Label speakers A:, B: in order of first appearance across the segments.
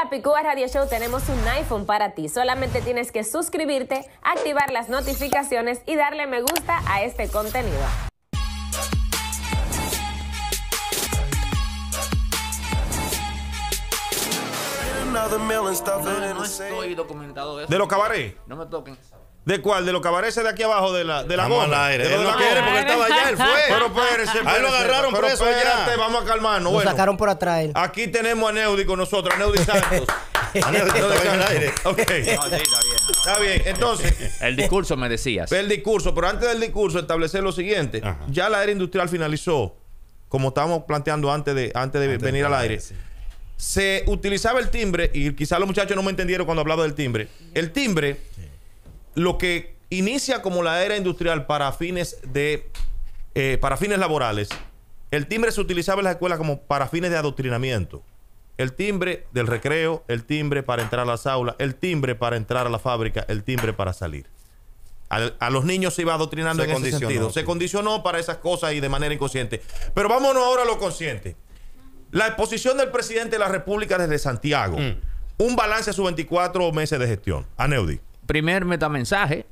A: Capicúa Radio Show tenemos un iPhone para ti. Solamente tienes que suscribirte, activar las notificaciones y darle me gusta a este contenido. de eso. No me toquen.
B: ¿De cuál? ¿De lo que aparece de aquí abajo de la, de la vamos Al aire. porque estaba allá, él fue. Pero espérese. Ahí lo agarraron pero preso Vamos
A: a calmarnos. Lo sacaron por atrás él.
B: Aquí tenemos a Neudi con nosotros, a Neudi Santos. a Neudi no está el aire. Ok. está bien. Está bien, entonces. El discurso me decías. El discurso, pero antes del discurso establecer lo siguiente. Ya la era industrial finalizó, como estábamos planteando antes de, antes de venir al aire. Se utilizaba el timbre, y quizás los muchachos no me entendieron cuando hablaba del timbre. El timbre lo que inicia como la era industrial para fines de eh, para fines laborales. El timbre se utilizaba en las escuelas como para fines de adoctrinamiento. El timbre del recreo, el timbre para entrar a las aulas, el timbre para entrar a la fábrica, el timbre para salir. A, los niños se iba adoctrinando en ese sentido. Se condicionó para esas cosas y de manera inconsciente. Pero vámonos ahora a lo consciente. La exposición del presidente de la República desde Santiago. Mm. Un balance a sus 24 meses de gestión. Aneudi.
A: Primer metamensaje.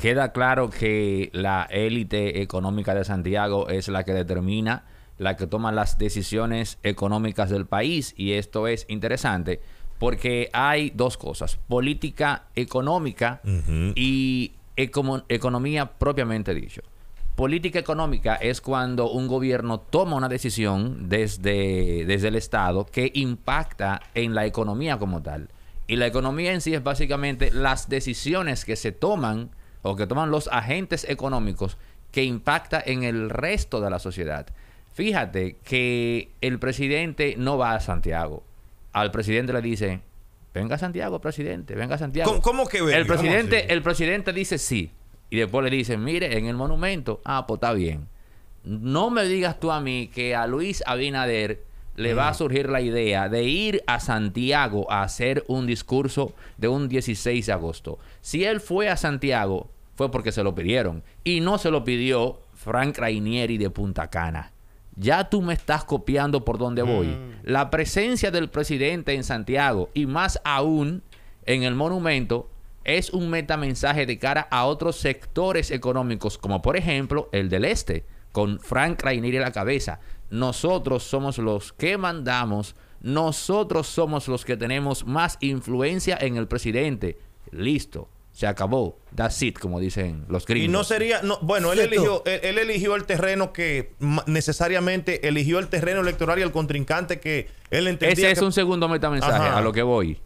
A: Queda claro que la élite económica de Santiago es la que determina, la que toma las decisiones económicas del país. Y esto es interesante porque hay dos cosas, política económica y economía propiamente dicho. Política económica es cuando un gobierno toma una decisión desde, desde el Estado que impacta en la economía como tal. Y la economía en sí es básicamente las decisiones que se toman o que toman los agentes económicos que impacta en el resto de la sociedad. Fíjate que el presidente no va a Santiago. Al presidente le dice, venga a Santiago, presidente, venga a Santiago. ¿Cómo, que venga? El presidente, el presidente dice sí. Y después le dicen, mire, en el monumento, ah, pues está bien. No me digas tú a mí que a Luis Abinader le va a surgir la idea de ir a Santiago a hacer un discurso de un 16 de agosto. Si él fue a Santiago, fue porque se lo pidieron. Y no se lo pidió Frank Rainieri de Punta Cana. Ya tú me estás copiando por donde voy. Mm. La presencia del presidente en Santiago y más aún en el monumento es un metamensaje de cara a otros sectores económicos, como por ejemplo el del este, con Frank Rainieri a la cabeza nosotros somos los que mandamos, nosotros somos los que tenemos más influencia en el presidente. Listo, se acabó. That's it, como dicen los gringos. Y no sería, no,
B: bueno, él eligió, él, eligió el terreno que necesariamente eligió el terreno electoral y el contrincante que él entendía. Ese es un
A: segundo metamensaje a lo que voy.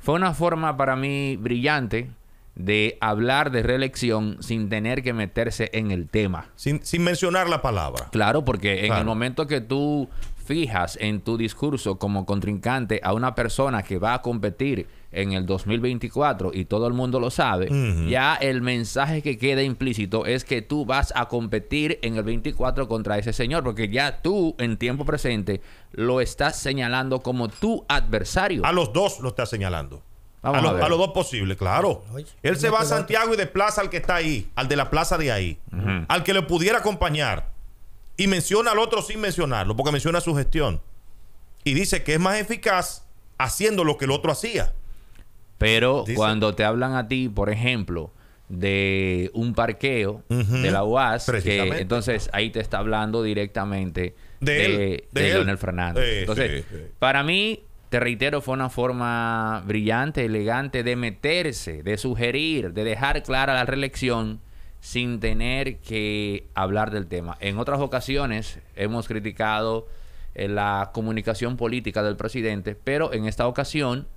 A: Fue una forma para mí brillante de hablar de reelección sin tener que meterse en el tema. Sin, mencionar la palabra. Claro, porque en el momento que tú fijas en tu discurso como contrincante a una persona que va a competir en el 2024 y todo el mundo lo sabe, ya el mensaje que queda implícito es que tú vas a competir en el 24 contra ese señor, porque ya tú en tiempo presente lo estás señalando
B: como tu adversario. A los dos lo estás señalando. A, los dos posibles, claro. Él se va a Santiago y desplaza al que está ahí, al de la plaza de ahí, al que le pudiera acompañar. Y menciona al otro sin mencionarlo, porque menciona su gestión. Y dice que es más eficaz haciendo lo que el otro hacía. Pero cuando te hablan a
A: ti, por ejemplo, de un parqueo de la UAS, entonces ahí te está hablando directamente de, de, Leonel Fernández. Eh, entonces, para mí, te reitero, fue una forma brillante, elegante de meterse, de sugerir, de dejar clara la reelección sin tener que hablar del tema. En otras ocasiones hemos criticado eh, la comunicación política del presidente, pero en esta ocasión,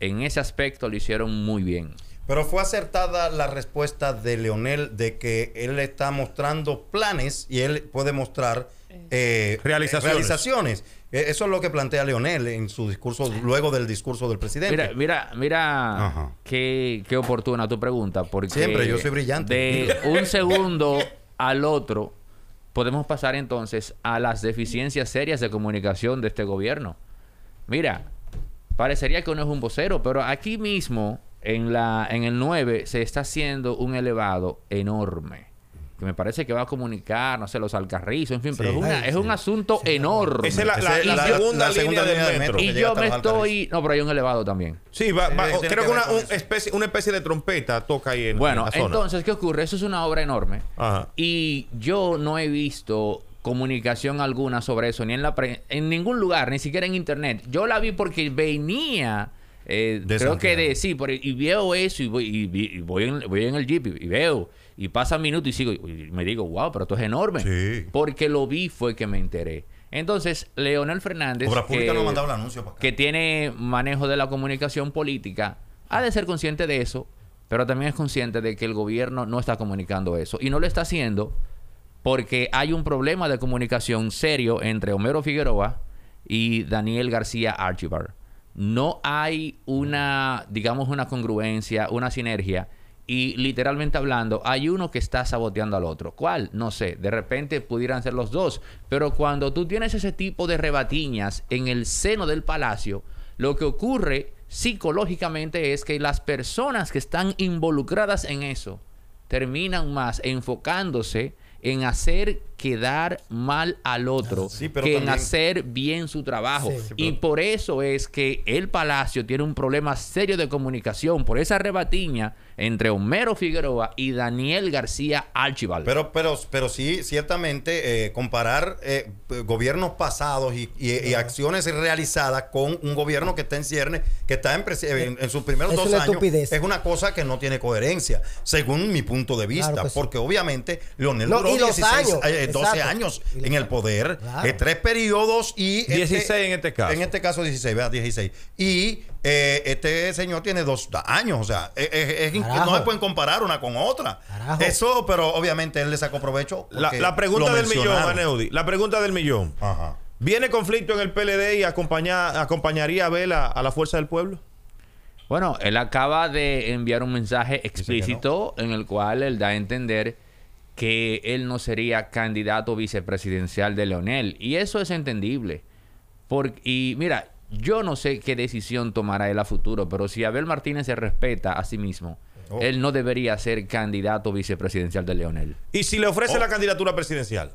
A: en ese aspecto lo hicieron muy bien.
C: Pero fue acertada la respuesta de Leonel de que él está mostrando planes y él puede mostrar eh. Eh, eh, realizaciones. E, eso es lo que plantea Leonel en su discurso, luego del discurso del presidente. Mira,
A: mira, mira qué, qué, oportuna tu pregunta, porque siempre yo soy brillante. De un segundo al otro, podemos pasar entonces a las deficiencias serias de comunicación de este gobierno. Mira, parecería que uno es un vocero, pero aquí mismo en, la, en el 9 se está haciendo un elevado enorme que me parece que va a comunicar, no sé, los alcarrizos, en fin, pero es, un asunto enorme. Esa es la, segunda, línea, del, metro. y yo me estoy.
B: No, pero hay un elevado también. Sí, oh, creo que, una, especie, una especie de trompeta toca ahí en. Bueno, Bueno, entonces,
A: ¿qué ocurre? Eso es una obra enorme. Y yo no he visto comunicación alguna sobre eso, ni en, la en ningún lugar, ni siquiera en internet. Yo la vi porque venía eh, creo que de, sí, y veo eso y voy, voy, en, el jeep y, veo. Y un minutos y sigo. Y me digo, wow, pero esto es enorme. Porque lo vi fue que me enteré. Entonces, Leonel Fernández, que, pues, que tiene manejo de la comunicación política, ha de ser consciente de eso, pero también es consciente de que el gobierno no está comunicando eso. Y no lo está haciendo porque hay un problema de comunicación serio entre Homero Figueroa y Daniel García Archibar no hay una, digamos, una congruencia, una sinergia. Y literalmente hablando, hay uno que está saboteando al otro. ¿Cuál? No sé. De repente pudieran ser los dos. Pero cuando tú tienes ese tipo de rebatiñas en el seno del palacio, lo que ocurre psicológicamente es que las personas que están involucradas en eso terminan más enfocándose en hacer quedar mal al otro ah, que en hacer bien su trabajo. y por eso es que el Palacio tiene un problema serio de comunicación, por esa rebatiña
C: entre Homero Figueroa y Daniel García Archibald. Pero, pero, pero sí, ciertamente, eh, comparar eh, gobiernos pasados y, acciones realizadas con un gobierno que está en cierne que está en, eh, sus primeros dos años, estupidez. es una cosa que no tiene coherencia, según mi punto de vista, porque obviamente Leonel años. 12 eh, años en el poder, eh, tres periodos y... 16 este en este caso. En este caso 16, ¿verdad? 16. Y eh, este señor tiene dos años, o sea, no se pueden comparar una con otra. Eso, pero obviamente él le sacó provecho. La, pregunta del millón, Aneudi.
B: La pregunta del millón.
C: ¿Viene conflicto en el PLD y acompañaría
B: a Vela a la fuerza del pueblo?
A: Bueno, él acaba de enviar un mensaje explícito en el cual él da a entender que él no sería candidato vicepresidencial de Leonel. Y eso es entendible. Porque, y mira, yo no sé qué decisión tomará él a futuro, pero si Abel Martínez se respeta a sí mismo, oh. él no debería ser candidato vicepresidencial de Leonel.
B: ¿Y si le ofrece oh. la candidatura presidencial?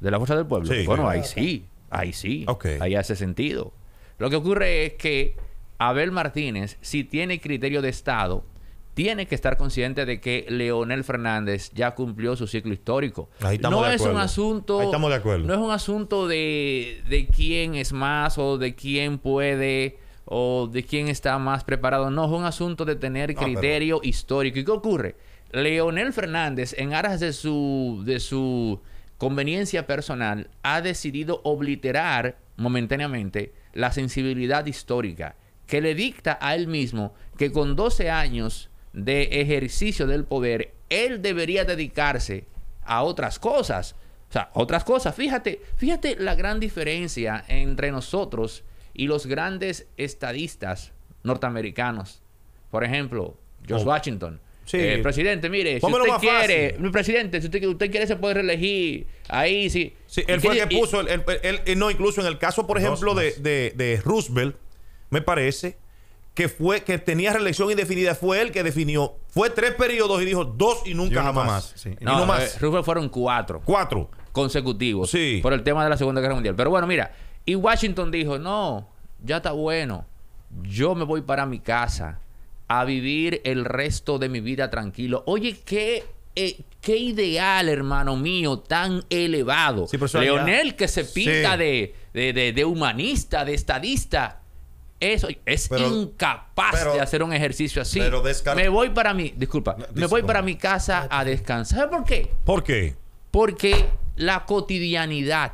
A: De la Fuerza del Pueblo. Sí, bueno, ahí ah, sí, ahí sí. Ahí hace sentido. Lo que ocurre es que Abel Martínez, si tiene criterio de Estado, tiene que estar consciente de que Leonel Fernández ya cumplió su ciclo histórico. no es un
B: asunto, estamos de acuerdo. no
A: es un asunto de, de quién es más o de quién puede o de quién está más preparado. No, es un asunto de tener criterio histórico. ¿Y qué ocurre? Leonel Fernández, en aras de su, de su conveniencia personal, ha decidido obliterar momentáneamente la sensibilidad histórica que le dicta a él mismo que con 12 años de ejercicio del poder, él debería dedicarse a otras cosas. O sea, otras cosas. Fíjate, fíjate la gran diferencia entre nosotros y los grandes estadistas norteamericanos. Por ejemplo, George oh. Washington.
B: Sí. Eh, presidente, mire, si usted quiere,
A: mi presidente, si usted, usted, quiere se puede reelegir. Ahí sí. sí él fue el que puso,
B: no, incluso en el caso, por ejemplo, de, de Roosevelt, me parece, que fue que tenía reelección indefinida fue él que definió. Fue tres periodos y dijo dos y nunca
A: jamás. Más, no, más. Eh, fueron cuatro. Cuatro. Consecutivos. Sí. Por el tema de la Segunda Guerra Mundial. Pero bueno, mira. Y Washington dijo, no, ya está bueno. Yo me voy para mi casa a vivir el resto de mi vida tranquilo. Oye, qué, eh, qué ideal, hermano mío, tan elevado. Sí, Leonel que se pinta de, de humanista, de estadista eso es incapaz de hacer un ejercicio así. me voy para mi, disculpa, me voy para mi casa a descansar. por qué? ¿Por qué? Porque la cotidianidad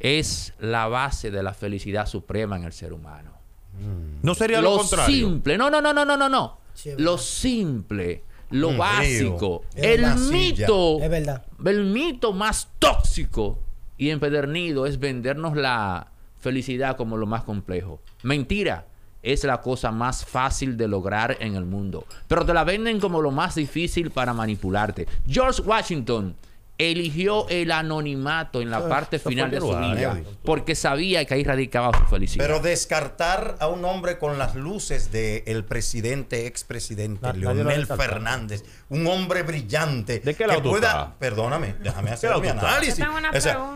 A: es la base de la felicidad suprema en el ser humano. Mm. No sería lo, lo simple, no, no, no, no, no, no, no. lo simple, lo mm, básico, el mito, es verdad. el mito más tóxico y empedernido es vendernos la felicidad como lo más complejo. Mentira es la cosa más fácil de lograr en el mundo, pero te la venden como lo más difícil para manipularte. George Washington eligió el anonimato en la ah, parte final de su vida porque sabía que ahí radicaba su felicidad. Pero
C: descartar a un hombre con las luces del presidente, expresidente Leonel Fernández, un hombre brillante ¿De que pueda, perdóname, déjame hacer mi análisis.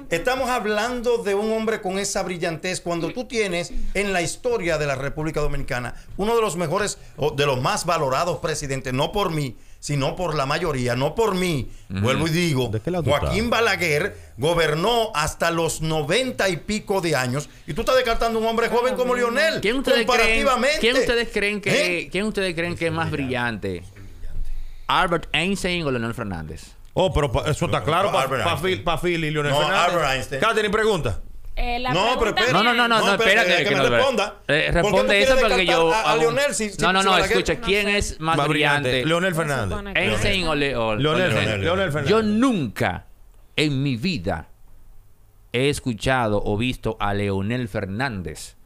C: estamos hablando de un hombre con esa brillantez cuando tú tienes en la historia de la República Dominicana uno de los mejores o de los más valorados presidentes, no por mí, sino por la mayoría, no por mí. Vuelvo y digo, Joaquín Balaguer gobernó hasta los noventa y pico de años y tú estás descartando un hombre joven como Lionel. ¿Quién ustedes comparativamente? Creen, ¿Eh?
A: ¿quién ustedes creen que, es más brillante? Albert Einstein o Leonel Fernández? Oh, pero eso está claro para
B: y Lionel pregunta. Eh, no, pero espera. No, no, no, no, espera, que, me responda. Eh, responde eso porque yo. A, Leonel, no, no, no, escucha. ¿Quién es más,
A: brillante? Leonel Fernández. Einstein o Leonel, Leonel, Fernández. Yo nunca en mi vida he escuchado o visto a Leonel Fernández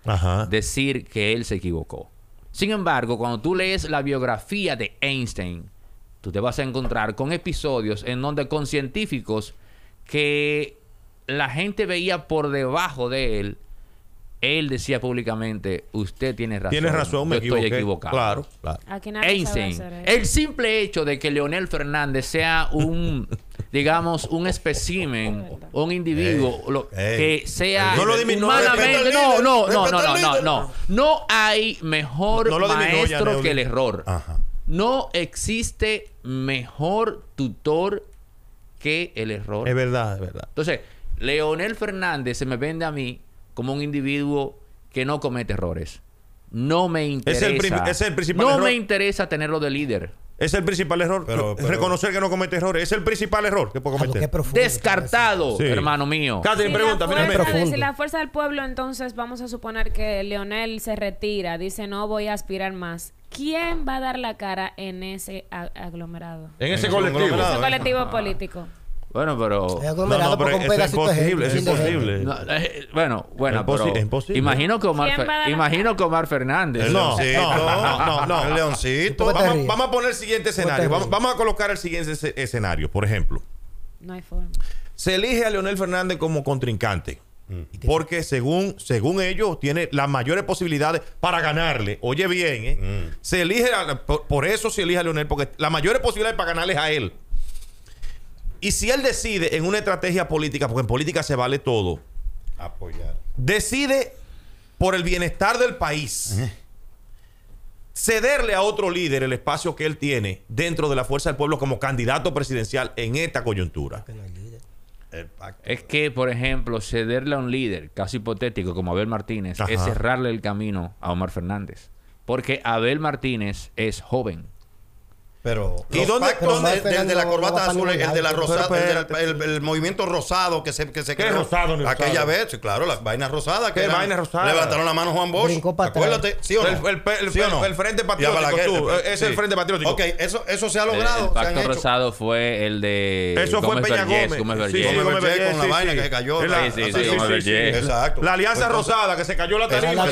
A: decir que él se equivocó. Sin embargo, cuando tú lees la biografía de Einstein, tú te vas a encontrar con episodios en donde con científicos que la gente veía por debajo de él, él decía públicamente, usted tiene razón. Tiene razón, me estoy equivocado. Claro, claro. el simple hecho de que Leonel Fernández sea un, digamos, un espécimen, un individuo, eh, eh. que sea no lo No, no, no, no, no, no, no. hay mejor maestro que el error. No existe mejor tutor que el error. Es verdad, es verdad. Entonces, Leonel Fernández se me vende a mí como un individuo que no comete errores. No me interesa. no me interesa
B: tenerlo de líder. Es el principal error. Reconocer que no comete errores. Es el principal error que cometer. Descartado, hermano
A: mío. pregunta, la fuerza, Si la fuerza del pueblo, entonces vamos a suponer que Leonel se retira, dice no voy a aspirar más. ¿Quién va a dar la cara en ese aglomerado? En ese colectivo. En ese ¿eh? colectivo ah. político. Bueno, pero. imposible. Eh, es imposible. bueno, bueno, pero. Imagino que
C: Omar,
B: imagino Fernández. No, no, no, no. Vamos, a poner el siguiente escenario. Vamos, a colocar el siguiente escenario, por ejemplo. No hay forma. Se elige a Leonel Fernández como contrincante. Mm. Porque según, según ellos tiene las mayores posibilidades para ganarle. Oye bien, ¿eh? Mm. se elige por, por, eso se elige a Leonel, porque las mayores posibilidades para ganarle es a él. Y si él decide en una estrategia política, porque en política se vale todo, Decide por el bienestar del país. Cederle a otro líder el espacio que él tiene dentro de la Fuerza del Pueblo como candidato presidencial en esta coyuntura.
A: Es que, por ejemplo, cederle a un líder, casi hipotético, como Abel Martínez, es cerrarle el camino a Omar Fernández. Porque Abel Martínez es joven.
C: Pero ¿Y dónde, dónde el, de, la corbata azul, el de la rosada, el, el, el, movimiento rosado que se, que se creó? rosado? No aquella rosado. vez, claro, la vaina rosada que vaina rosada. Levantaron la mano Juan Bosch. Acuérdate, ¿sí o no? ¿sí El, Frente Patriótico, tú. Eh, es sí. el Frente Patriótico. Ok, eso, eso se ha logrado. El, pacto
A: rosado fue el de Eso fue Gómez Peña Gómez. Gómez con la vaina que
B: se cayó. Sí, sí, sí. Exacto. La Alianza Rosada que se cayó la tarima.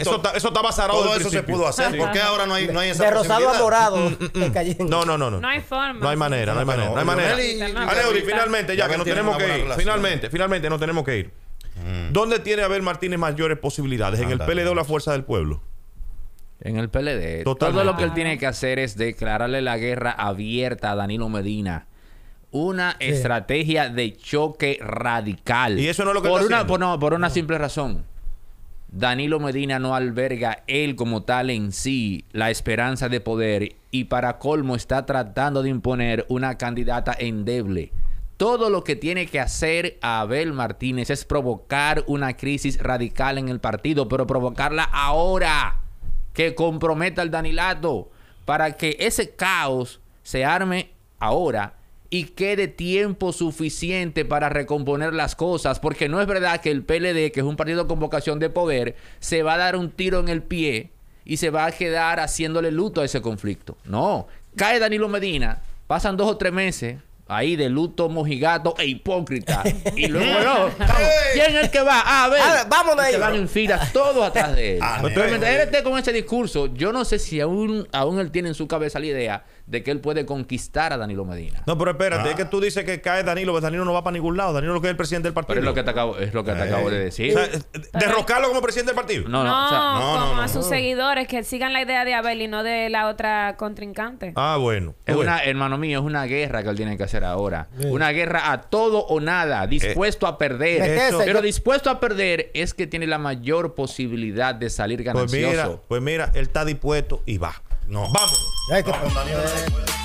B: Eso estaba zarado Todo eso se pudo hacer. ¿Por qué ahora no hay esa De rosado a dorado no, no, no, no. No hay forma.
C: No hay manera, no hay manera. No hay manera. finalmente, ya que nos tenemos que ir. Finalmente,
B: finalmente nos tenemos que ir. Mm. ¿Dónde tiene a ver Martínez mayores posibilidades? ¿En el PLD o la Fuerza del Pueblo? En el PLD. Todo lo que él tiene que hacer es
A: declararle la guerra abierta a Danilo Medina. Una estrategia de choque radical. Y eso no es lo que por una, por una simple razón. Danilo Medina no alberga él como tal en sí la esperanza de poder y para colmo está tratando de imponer una candidata endeble. Todo lo que tiene que hacer Abel Martínez es provocar una crisis radical en el partido, pero provocarla ahora, que comprometa al Danilato, para que ese caos se arme ahora y quede tiempo suficiente para recomponer las cosas, porque no es verdad que el PLD, que es un partido con vocación de poder, se va a dar un tiro en el pie y se va a quedar haciéndole luto a ese conflicto. No, cae Danilo Medina, pasan dos o tres meses, ahí de luto mojigato e hipócrita. Y luego, no, ¿quién es el que va? a ver, a ahí. Se van en filas todos atrás de él. Pero mientras él con ese discurso, yo no sé si aún, aún él tiene en su cabeza la idea de que él puede conquistar a Danilo Medina. No,
B: pero espérate, es ah. que tú dices que cae Danilo, pues Danilo no va para ningún lado. Danilo lo que es el presidente del partido. Pero es lo que te acabo, eh. de decir. Eh, derrocarlo como presidente del partido. No, no, no, como a sus
A: seguidores que sigan la idea de Abel y no de la otra contrincante. Ah, bueno. Es una, hermano mío, es una guerra que él tiene que hacer ahora. Una guerra a todo o nada, eh, dispuesto a perder. pero dispuesto a perder es que tiene la mayor posibilidad
B: de salir ganancioso. Pues mira, pues mira él está dispuesto y va. No, vamos.
C: Ya